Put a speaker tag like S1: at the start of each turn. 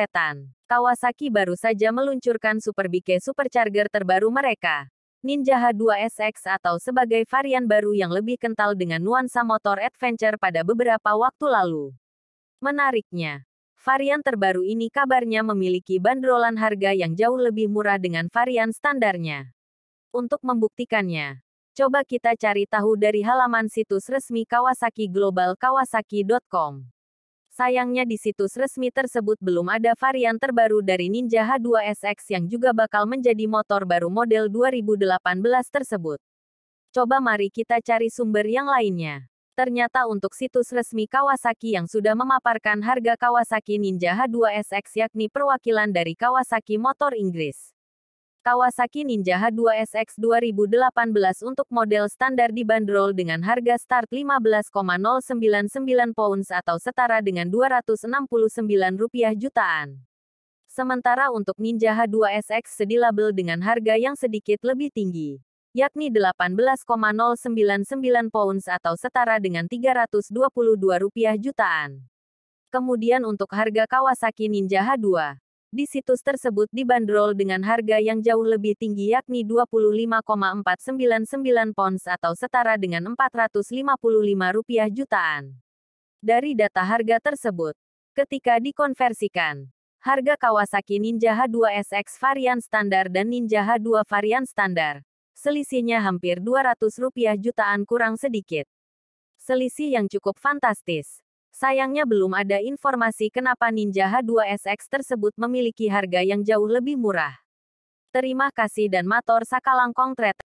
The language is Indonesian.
S1: deretan. Kawasaki baru saja meluncurkan Super BK Supercharger terbaru mereka. Ninja H2 SX atau sebagai varian baru yang lebih kental dengan nuansa motor adventure pada beberapa waktu lalu. Menariknya, varian terbaru ini kabarnya memiliki bandrolan harga yang jauh lebih murah dengan varian standarnya. Untuk membuktikannya, coba kita cari tahu dari halaman situs resmi Kawasaki Global Kawasaki.com. Sayangnya di situs resmi tersebut belum ada varian terbaru dari Ninja H2SX yang juga bakal menjadi motor baru model 2018 tersebut. Coba mari kita cari sumber yang lainnya. Ternyata untuk situs resmi Kawasaki yang sudah memaparkan harga Kawasaki Ninja H2SX yakni perwakilan dari Kawasaki Motor Inggris. Kawasaki Ninja H2 SX 2018 untuk model standar dibanderol dengan harga start 15,099 pounds atau setara dengan 269 rupiah jutaan. Sementara untuk Ninja H2 SX sedilabel dengan harga yang sedikit lebih tinggi, yakni 18,099 pounds atau setara dengan 322 rupiah jutaan. Kemudian untuk harga Kawasaki Ninja H2 di situs tersebut dibanderol dengan harga yang jauh lebih tinggi yakni 25,499 pounds atau setara dengan 455 rupiah jutaan. Dari data harga tersebut, ketika dikonversikan, harga Kawasaki Ninja H2 SX varian standar dan Ninja H2 varian standar, selisihnya hampir 200 rupiah jutaan kurang sedikit. Selisih yang cukup fantastis. Sayangnya belum ada informasi kenapa Ninja H2SX tersebut memiliki harga yang jauh lebih murah. Terima kasih dan motor Sakalangkong Tret.